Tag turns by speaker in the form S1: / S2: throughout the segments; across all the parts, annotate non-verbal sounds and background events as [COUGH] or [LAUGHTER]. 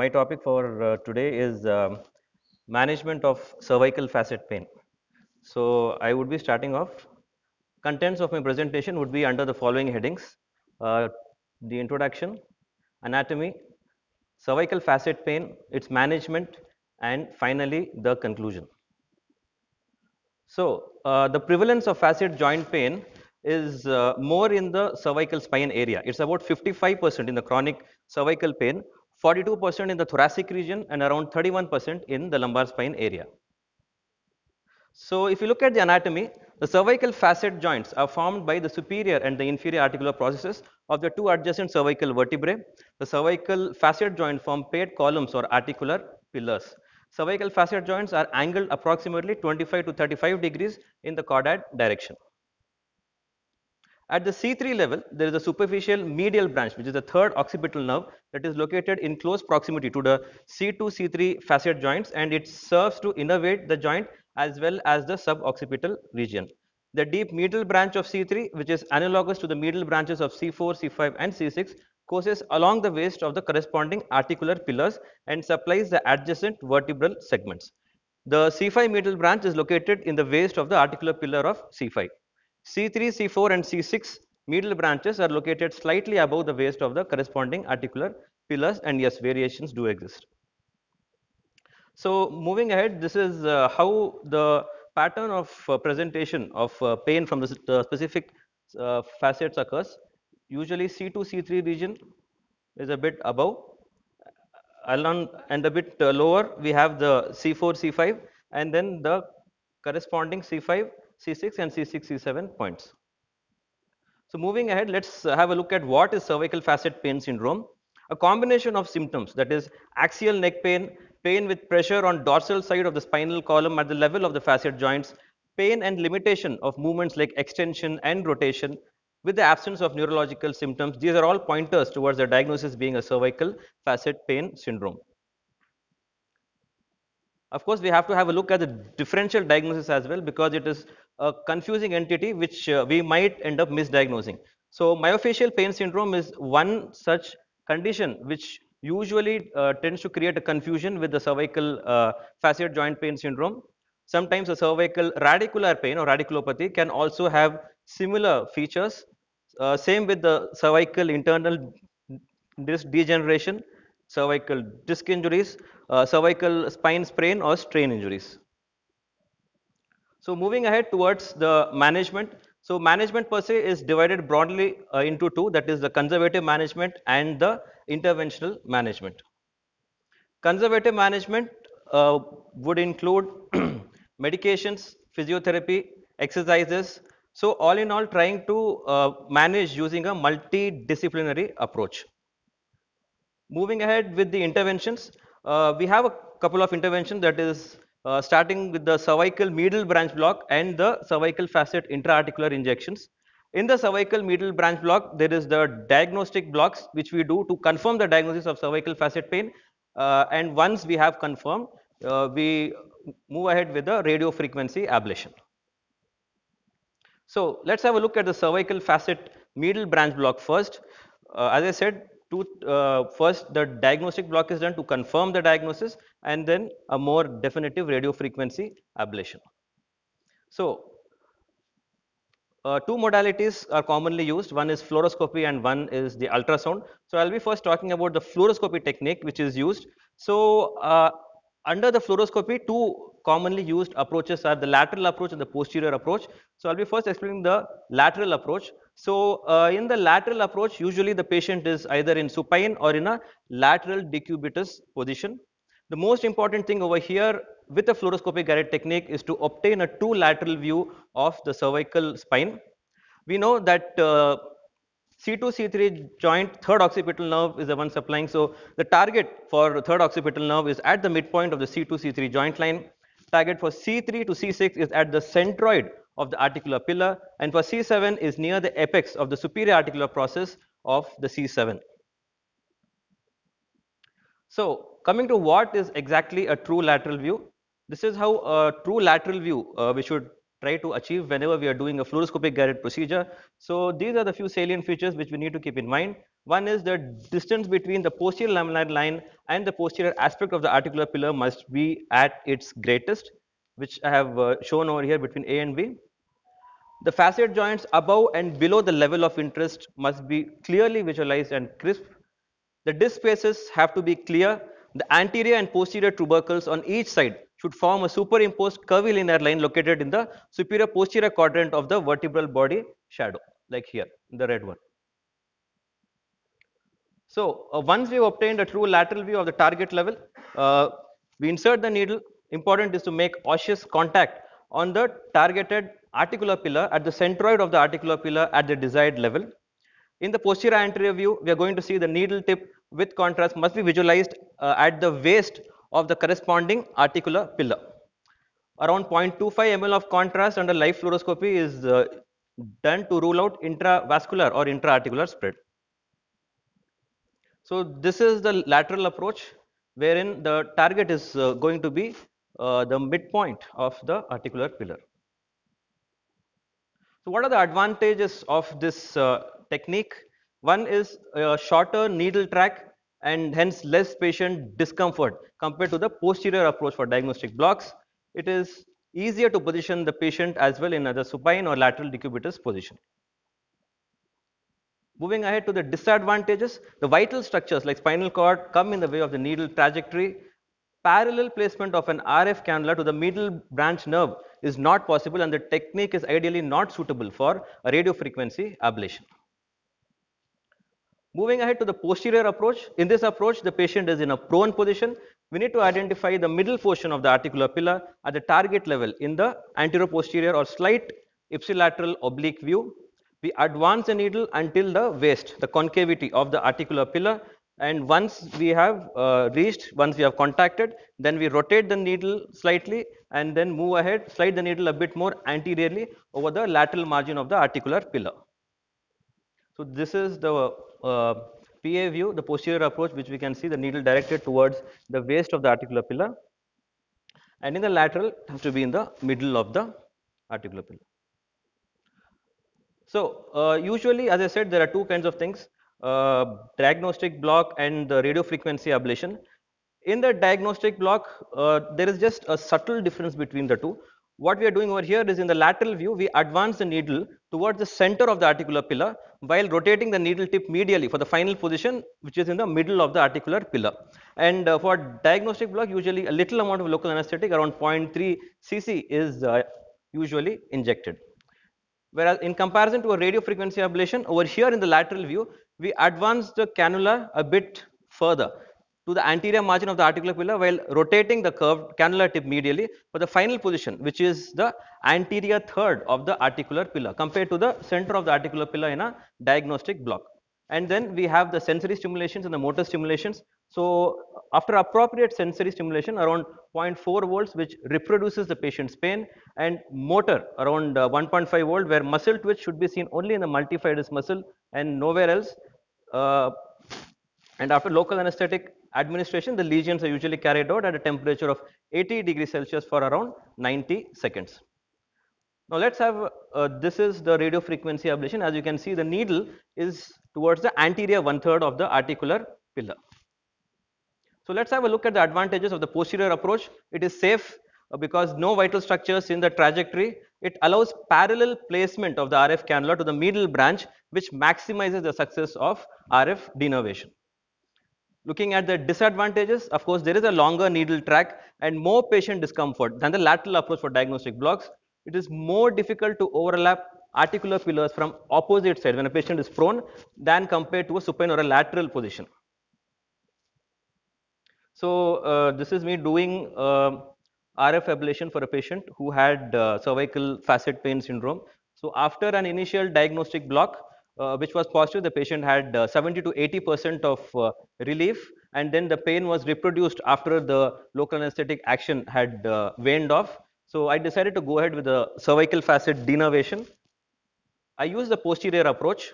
S1: My topic for uh, today is um, management of cervical facet pain. So I would be starting off. Contents of my presentation would be under the following headings. Uh, the introduction, anatomy, cervical facet pain, its management, and finally the conclusion. So uh, the prevalence of facet joint pain is uh, more in the cervical spine area. It's about 55% in the chronic cervical pain 42% in the thoracic region and around 31% in the lumbar spine area. So if you look at the anatomy, the cervical facet joints are formed by the superior and the inferior articular processes of the two adjacent cervical vertebrae. The cervical facet joint form paired columns or articular pillars. Cervical facet joints are angled approximately 25 to 35 degrees in the caudate direction. At the C3 level, there is a superficial medial branch, which is the third occipital nerve that is located in close proximity to the C2, C3 facet joints and it serves to innervate the joint as well as the suboccipital region. The deep medial branch of C3, which is analogous to the medial branches of C4, C5 and C6 courses along the waist of the corresponding articular pillars and supplies the adjacent vertebral segments. The C5 medial branch is located in the waist of the articular pillar of C5. C3, C4 and C6 medial branches are located slightly above the waist of the corresponding articular pillars and yes variations do exist. So moving ahead this is uh, how the pattern of uh, presentation of uh, pain from the uh, specific uh, facets occurs. Usually C2, C3 region is a bit above along and a bit uh, lower we have the C4, C5 and then the corresponding C5 C6 and C6, C7 points. So moving ahead, let's have a look at what is cervical facet pain syndrome. A combination of symptoms that is axial neck pain, pain with pressure on dorsal side of the spinal column at the level of the facet joints, pain and limitation of movements like extension and rotation with the absence of neurological symptoms. These are all pointers towards the diagnosis being a cervical facet pain syndrome. Of course, we have to have a look at the differential diagnosis as well because it is a confusing entity which uh, we might end up misdiagnosing. So myofascial pain syndrome is one such condition which usually uh, tends to create a confusion with the cervical uh, facet joint pain syndrome. Sometimes a cervical radicular pain or radiculopathy can also have similar features. Uh, same with the cervical internal disc degeneration, cervical disc injuries, uh, cervical spine sprain or strain injuries. So moving ahead towards the management. So management per se is divided broadly uh, into two, that is the conservative management and the interventional management. Conservative management uh, would include [CLEARS THROAT] medications, physiotherapy, exercises. So all in all trying to uh, manage using a multidisciplinary approach. Moving ahead with the interventions, uh, we have a couple of interventions that is uh, starting with the cervical medial branch block and the cervical facet intraarticular injections. In the cervical medial branch block, there is the diagnostic blocks which we do to confirm the diagnosis of cervical facet pain. Uh, and once we have confirmed, uh, we move ahead with the radio frequency ablation. So let's have a look at the cervical facet medial branch block first. Uh, as I said, uh, first the diagnostic block is done to confirm the diagnosis and then a more definitive radiofrequency ablation. So uh, two modalities are commonly used, one is fluoroscopy and one is the ultrasound. So I'll be first talking about the fluoroscopy technique which is used. So uh, under the fluoroscopy, two commonly used approaches are the lateral approach and the posterior approach. So I'll be first explaining the lateral approach. So uh, in the lateral approach, usually the patient is either in supine or in a lateral decubitus position. The most important thing over here with a fluoroscopic guided technique is to obtain a two lateral view of the cervical spine. We know that uh, C2, C3 joint third occipital nerve is the one supplying. So the target for third occipital nerve is at the midpoint of the C2, C3 joint line. Target for C3 to C6 is at the centroid of the articular pillar and for C7 is near the apex of the superior articular process of the C7. So coming to what is exactly a true lateral view, this is how a true lateral view uh, we should try to achieve whenever we are doing a fluoroscopic guided procedure. So these are the few salient features which we need to keep in mind. One is the distance between the posterior lamellar line and the posterior aspect of the articular pillar must be at its greatest, which I have uh, shown over here between A and B. The facet joints above and below the level of interest must be clearly visualized and crisp. The disc spaces have to be clear. The anterior and posterior tubercles on each side should form a superimposed curvilinear line located in the superior posterior quadrant of the vertebral body shadow, like here, the red one. So, uh, once we've obtained a true lateral view of the target level, uh, we insert the needle. Important is to make osseous contact on the targeted articular pillar at the centroid of the articular pillar at the desired level. In the posterior anterior view, we are going to see the needle tip with contrast must be visualized uh, at the waist of the corresponding articular pillar. Around 0.25 ml of contrast under live fluoroscopy is uh, done to rule out intravascular or intraarticular spread. So this is the lateral approach wherein the target is uh, going to be uh, the midpoint of the articular pillar. So what are the advantages of this uh, technique? One is a shorter needle track and hence less patient discomfort compared to the posterior approach for diagnostic blocks. It is easier to position the patient as well in either supine or lateral decubitus position. Moving ahead to the disadvantages, the vital structures like spinal cord come in the way of the needle trajectory parallel placement of an RF cannula to the middle branch nerve is not possible and the technique is ideally not suitable for a radio frequency ablation. Moving ahead to the posterior approach, in this approach the patient is in a prone position. We need to identify the middle portion of the articular pillar at the target level in the anteroposterior or slight ipsilateral oblique view. We advance the needle until the waist, the concavity of the articular pillar and once we have uh, reached once we have contacted then we rotate the needle slightly and then move ahead slide the needle a bit more anteriorly over the lateral margin of the articular pillar so this is the uh, PA view the posterior approach which we can see the needle directed towards the waist of the articular pillar and in the lateral it has to be in the middle of the articular pillar so uh, usually as i said there are two kinds of things uh, diagnostic block and the radio frequency ablation. In the diagnostic block, uh, there is just a subtle difference between the two. What we are doing over here is in the lateral view, we advance the needle towards the center of the articular pillar while rotating the needle tip medially for the final position, which is in the middle of the articular pillar. And uh, for diagnostic block, usually a little amount of local anesthetic around 0.3 cc is uh, usually injected. Whereas in comparison to a radio frequency ablation, over here in the lateral view, we advance the cannula a bit further to the anterior margin of the articular pillar while rotating the curved cannula tip medially for the final position which is the anterior third of the articular pillar compared to the center of the articular pillar in a diagnostic block. And then we have the sensory stimulations and the motor stimulations. So, after appropriate sensory stimulation around 0.4 volts which reproduces the patient's pain and motor around uh, 1.5 volt where muscle twitch should be seen only in the multifidus muscle and nowhere else uh, and after local anesthetic administration, the lesions are usually carried out at a temperature of 80 degrees Celsius for around 90 seconds. Now let's have, uh, this is the radio frequency ablation. As you can see, the needle is towards the anterior one third of the articular pillar. So let's have a look at the advantages of the posterior approach. It is safe, uh, because no vital structures in the trajectory, it allows parallel placement of the RF cannula to the medial branch, which maximizes the success of RF denervation. Looking at the disadvantages, of course, there is a longer needle track and more patient discomfort than the lateral approach for diagnostic blocks. It is more difficult to overlap articular pillars from opposite side when a patient is prone than compared to a supine or a lateral position. So, uh, this is me doing uh, RF ablation for a patient who had uh, cervical facet pain syndrome. So after an initial diagnostic block, uh, which was positive, the patient had uh, 70 to 80 percent of uh, relief, and then the pain was reproduced after the local anesthetic action had uh, waned off. So I decided to go ahead with the cervical facet denervation. I used the posterior approach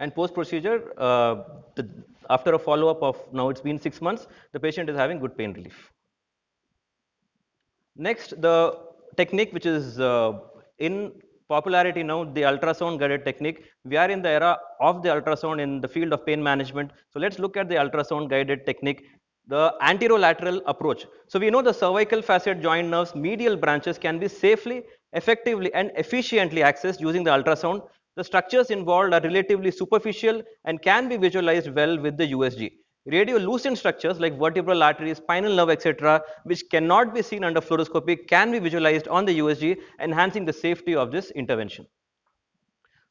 S1: and post procedure, uh, after a follow up of now it's been six months, the patient is having good pain relief. Next, the technique which is uh, in popularity now, the ultrasound guided technique. We are in the era of the ultrasound in the field of pain management. So let's look at the ultrasound guided technique the anterolateral approach. So we know the cervical facet joint nerves medial branches can be safely, effectively and efficiently accessed using the ultrasound the structures involved are relatively superficial and can be visualized well with the USG. Radiolucent structures like vertebral arteries, spinal nerve, etc., which cannot be seen under fluoroscopy, can be visualized on the USG, enhancing the safety of this intervention.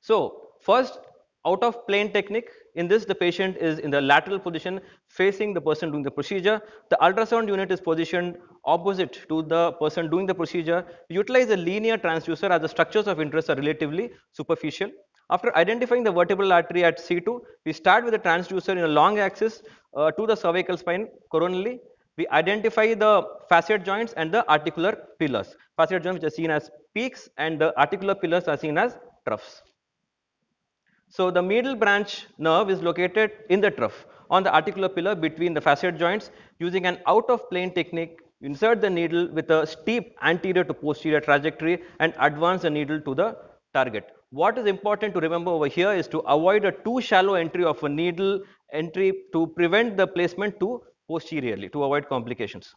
S1: So, first out of plane technique. In this, the patient is in the lateral position facing the person doing the procedure. The ultrasound unit is positioned opposite to the person doing the procedure. We utilize a linear transducer as the structures of interest are relatively superficial. After identifying the vertebral artery at C2, we start with the transducer in a long axis uh, to the cervical spine coronally. We identify the facet joints and the articular pillars. Facet joints are seen as peaks and the articular pillars are seen as troughs. So the medial branch nerve is located in the trough on the articular pillar between the facet joints using an out of plane technique insert the needle with a steep anterior to posterior trajectory and advance the needle to the target. What is important to remember over here is to avoid a too shallow entry of a needle entry to prevent the placement to posteriorly to avoid complications.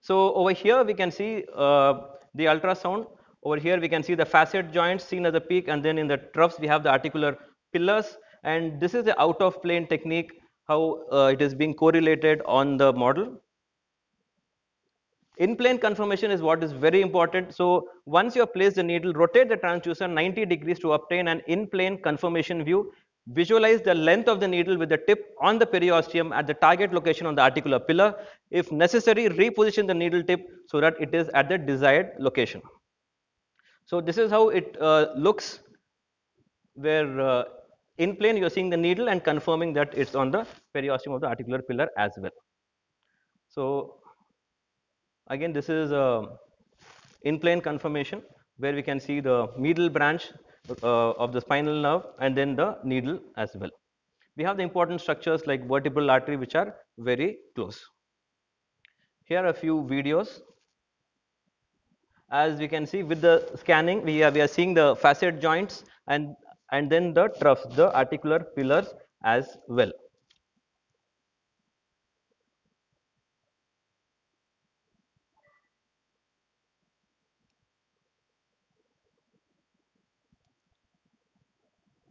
S1: So over here we can see uh, the ultrasound over here, we can see the facet joints seen as a peak, and then in the troughs, we have the articular pillars. And this is the out of plane technique, how uh, it is being correlated on the model. In plane conformation is what is very important. So once you have placed the needle, rotate the transducer 90 degrees to obtain an in plane conformation view. Visualize the length of the needle with the tip on the periosteum at the target location on the articular pillar. If necessary, reposition the needle tip so that it is at the desired location. So this is how it uh, looks where uh, in plane you're seeing the needle and confirming that it's on the periosteum of the articular pillar as well. So again this is a um, in plane confirmation where we can see the medial branch uh, of the spinal nerve and then the needle as well. We have the important structures like vertebral artery which are very close. Here are a few videos as we can see with the scanning we are, we are seeing the facet joints and and then the troughs the articular pillars as well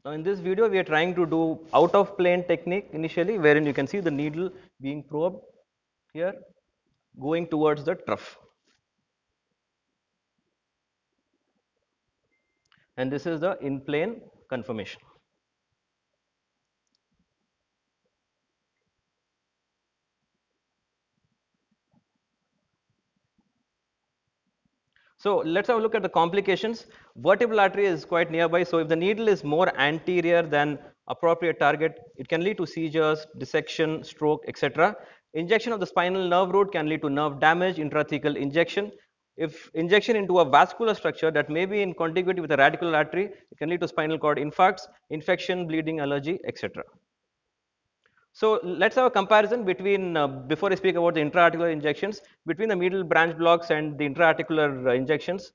S1: Now in this video we are trying to do out of plane technique initially wherein you can see the needle being probed here going towards the trough. and this is the in plane conformation. So let's have a look at the complications. Vertebral artery is quite nearby. So if the needle is more anterior than appropriate target, it can lead to seizures, dissection, stroke, etc. Injection of the spinal nerve root can lead to nerve damage, intrathecal injection. If injection into a vascular structure that may be in contiguity with a radicular artery, it can lead to spinal cord infarcts, infection, bleeding, allergy, etc. So let's have a comparison between, uh, before I speak about the intra-articular injections, between the medial branch blocks and the intra-articular uh, injections.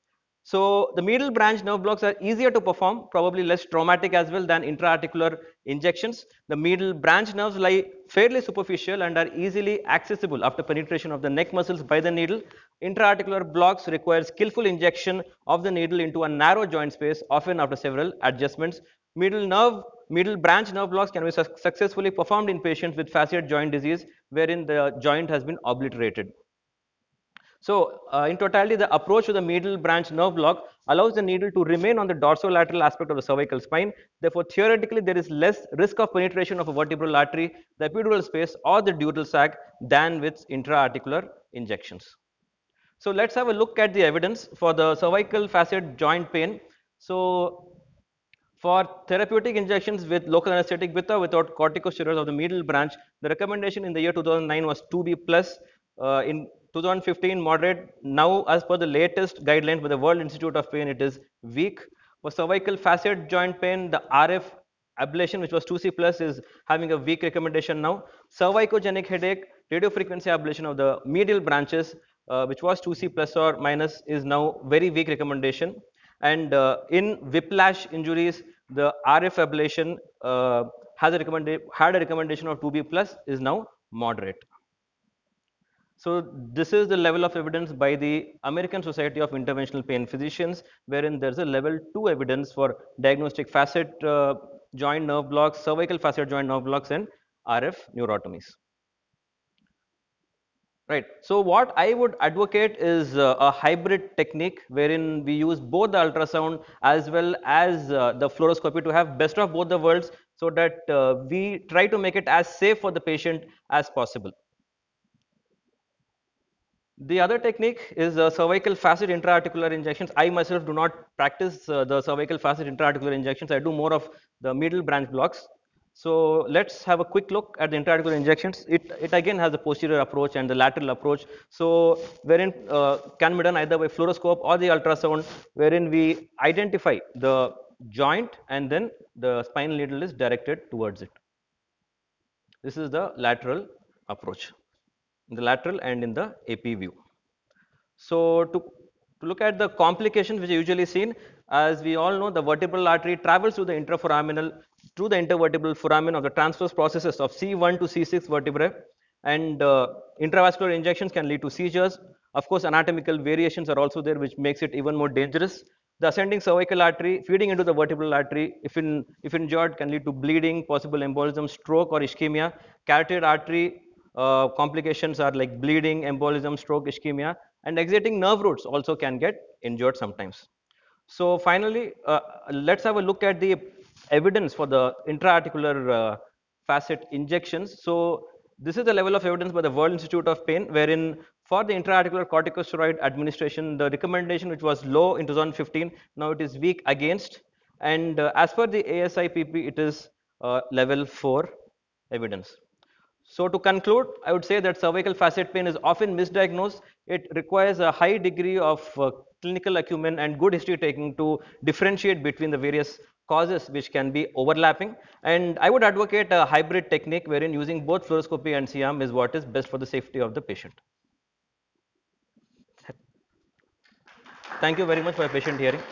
S1: So the medial branch nerve blocks are easier to perform, probably less traumatic as well than intra-articular injections. The medial branch nerves lie fairly superficial and are easily accessible after penetration of the neck muscles by the needle. Intra-articular blocks require skillful injection of the needle into a narrow joint space, often after several adjustments. Medial nerve, medial branch nerve blocks can be su successfully performed in patients with facet joint disease wherein the joint has been obliterated. So uh, in totality, the approach to the medial branch nerve block allows the needle to remain on the dorsolateral aspect of the cervical spine. Therefore, theoretically, there is less risk of penetration of a vertebral artery, the epidural space or the dural sac than with intra-articular injections. So let's have a look at the evidence for the cervical facet joint pain. So for therapeutic injections with local anesthetic with or without corticosteroids of the medial branch, the recommendation in the year 2009 was 2B plus uh, in 2015 moderate. Now, as per the latest guidelines by the World Institute of Pain, it is weak. For cervical facet joint pain, the RF ablation, which was 2C plus, is having a weak recommendation now. Cervicogenic headache, radiofrequency ablation of the medial branches, uh, which was 2C plus or minus, is now very weak recommendation. And uh, in whiplash injuries, the RF ablation uh, has a had a recommendation of 2B plus is now moderate. So this is the level of evidence by the American Society of Interventional Pain Physicians, wherein there's a level 2 evidence for diagnostic facet uh, joint nerve blocks, cervical facet joint nerve blocks and RF neurotomies. Right. So what I would advocate is uh, a hybrid technique wherein we use both the ultrasound as well as uh, the fluoroscopy to have best of both the worlds so that uh, we try to make it as safe for the patient as possible. The other technique is uh, cervical facet intra-articular injections. I myself do not practice uh, the cervical facet intra-articular injections. I do more of the middle branch blocks. So let's have a quick look at the intra-articular injections. It, it again has the posterior approach and the lateral approach. So wherein uh, can be done either by fluoroscope or the ultrasound, wherein we identify the joint and then the spinal needle is directed towards it. This is the lateral approach in the lateral and in the AP view. So to, to look at the complications which are usually seen, as we all know, the vertebral artery travels through the intraforaminal, through the intervertebral foramen of the transverse processes of C1 to C6 vertebrae and uh, intravascular injections can lead to seizures. Of course, anatomical variations are also there which makes it even more dangerous. The ascending cervical artery feeding into the vertebral artery, if, in, if injured, can lead to bleeding, possible embolism, stroke or ischemia. Carotid artery uh, complications are like bleeding, embolism, stroke, ischemia, and exiting nerve roots also can get injured sometimes. So finally, uh, let's have a look at the evidence for the intra-articular uh, facet injections. So this is the level of evidence by the World Institute of Pain, wherein for the intra-articular corticosteroid administration, the recommendation which was low in 2015, now it is weak against. And uh, as per the ASIPP, it is uh, level 4 evidence. So to conclude, I would say that cervical facet pain is often misdiagnosed. It requires a high degree of uh, clinical acumen and good history taking to differentiate between the various causes which can be overlapping. And I would advocate a hybrid technique wherein using both fluoroscopy and CM is what is best for the safety of the patient. Thank you very much for your patient hearing.